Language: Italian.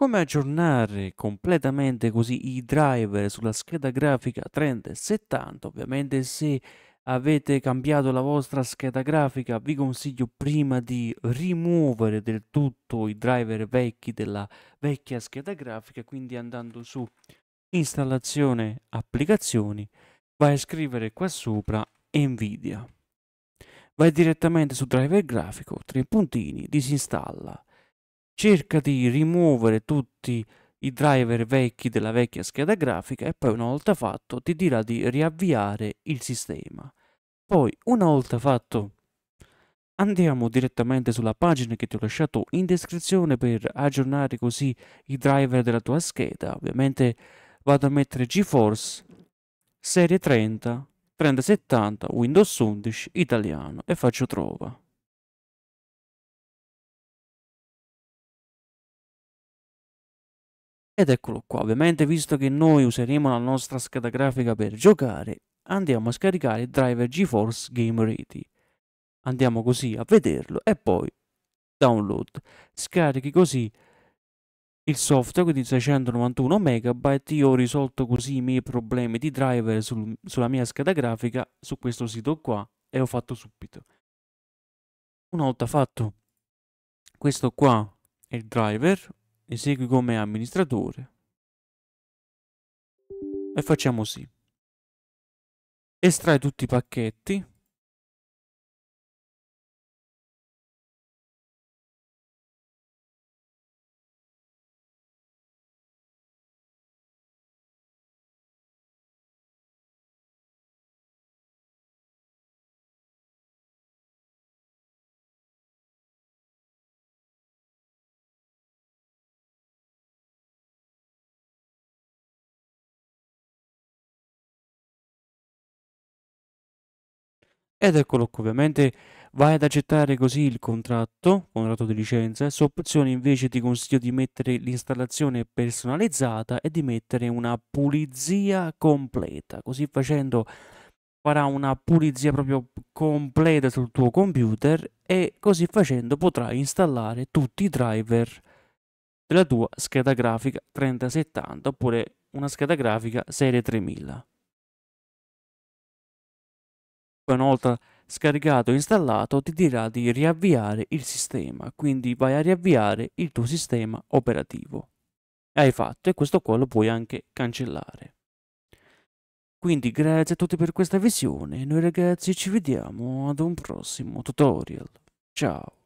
Come aggiornare completamente così i driver sulla scheda grafica 3070? Ovviamente se avete cambiato la vostra scheda grafica vi consiglio prima di rimuovere del tutto i driver vecchi della vecchia scheda grafica quindi andando su installazione applicazioni vai a scrivere qua sopra nvidia vai direttamente su driver grafico tre puntini disinstalla cerca di rimuovere tutti i driver vecchi della vecchia scheda grafica e poi una volta fatto ti dirà di riavviare il sistema. Poi una volta fatto andiamo direttamente sulla pagina che ti ho lasciato in descrizione per aggiornare così i driver della tua scheda. Ovviamente vado a mettere GeForce serie 30 3070 Windows 11 italiano e faccio trova. Ed eccolo qua, ovviamente visto che noi useremo la nostra scheda grafica per giocare, andiamo a scaricare il driver GeForce Game Ready. Andiamo così a vederlo e poi download. Scarichi così il software, quindi 691 MB, io ho risolto così i miei problemi di driver sul, sulla mia scheda grafica su questo sito qua e ho fatto subito. Una volta fatto questo qua è il driver, esegui come amministratore e facciamo sì. Estrai tutti i pacchetti ed eccolo qui ovviamente vai ad accettare così il contratto, contratto di licenza su opzione invece ti consiglio di mettere l'installazione personalizzata e di mettere una pulizia completa così facendo farà una pulizia proprio completa sul tuo computer e così facendo potrai installare tutti i driver della tua scheda grafica 3070 oppure una scheda grafica serie 3000 una volta scaricato e installato ti dirà di riavviare il sistema, quindi vai a riavviare il tuo sistema operativo. Hai fatto e questo qua lo puoi anche cancellare. Quindi grazie a tutti per questa visione, noi ragazzi ci vediamo ad un prossimo tutorial. Ciao!